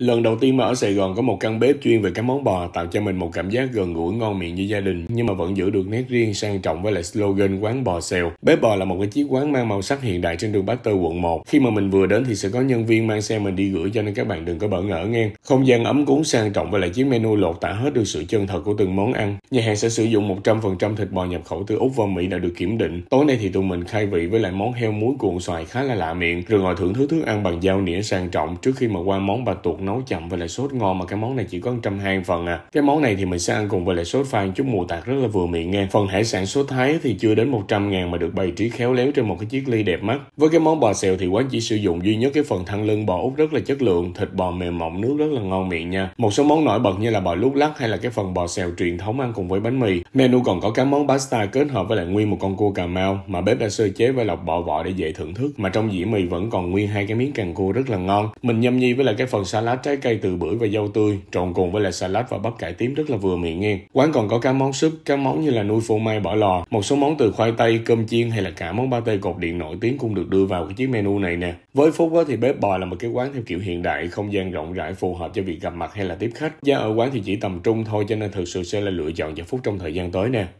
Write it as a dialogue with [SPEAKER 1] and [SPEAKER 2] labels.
[SPEAKER 1] Lần đầu tiên mà ở Sài Gòn có một căn bếp chuyên về các món bò tạo cho mình một cảm giác gần gũi ngon miệng như gia đình nhưng mà vẫn giữ được nét riêng sang trọng với lại slogan quán bò xèo. Bếp bò là một cái chiếc quán mang màu sắc hiện đại trên đường Bát Tơ quận 1. Khi mà mình vừa đến thì sẽ có nhân viên mang xe mình đi gửi cho nên các bạn đừng có bỡ ngỡ nghe. Không gian ấm cúng sang trọng với lại chiếc menu lột tả hết được sự chân thật của từng món ăn. Nhà hàng sẽ sử dụng 100% thịt bò nhập khẩu từ Úc và Mỹ đã được kiểm định. Tối nay thì tụi mình khai vị với lại món heo muối cuộn xoài khá là lạ miệng rồi ngồi thưởng thức thức ăn bằng dao nĩa sang trọng trước khi mà qua món bà tuột nấu chậm với lại sốt ngon mà cái món này chỉ có 120 phần à. Cái món này thì mình sẽ ăn cùng với lại sốt pha chút mù tạt rất là vừa miệng nghe. Phần hải sản sốt Thái thì chưa đến 100 ngàn mà được bày trí khéo léo trên một cái chiếc ly đẹp mắt. Với cái món bò xèo thì quán chỉ sử dụng duy nhất cái phần thăng lưng bò út rất là chất lượng, thịt bò mềm mọng nước rất là ngon miệng nha. Một số món nổi bật như là bò lúc lắc hay là cái phần bò xèo truyền thống ăn cùng với bánh mì. Menu còn có các món pasta kết hợp với lại nguyên một con cua Cà Mau mà bếp đã sơ chế với lọc bỏ vỏ để dễ thưởng thức mà trong dĩa mì vẫn còn nguyên hai cái miếng càng cua rất là ngon. Mình nhâm nhi với lại cái phần salad trái cây từ bưởi và dâu tươi trộn cùng với lại salad và bắp cải tím rất là vừa miệng nghe. Quán còn có các món súp, các món như là nuôi phô mai bỏ lò, một số món từ khoai tây, cơm chiên hay là cả món ba tê cột điện nổi tiếng cũng được đưa vào cái chiếc menu này nè. Với Phúc thì bếp bò là một cái quán theo kiểu hiện đại, không gian rộng rãi phù hợp cho việc gặp mặt hay là tiếp khách. Giá ở quán thì chỉ tầm trung thôi cho nên thực sự sẽ là lựa chọn cho Phúc trong thời gian tới nè.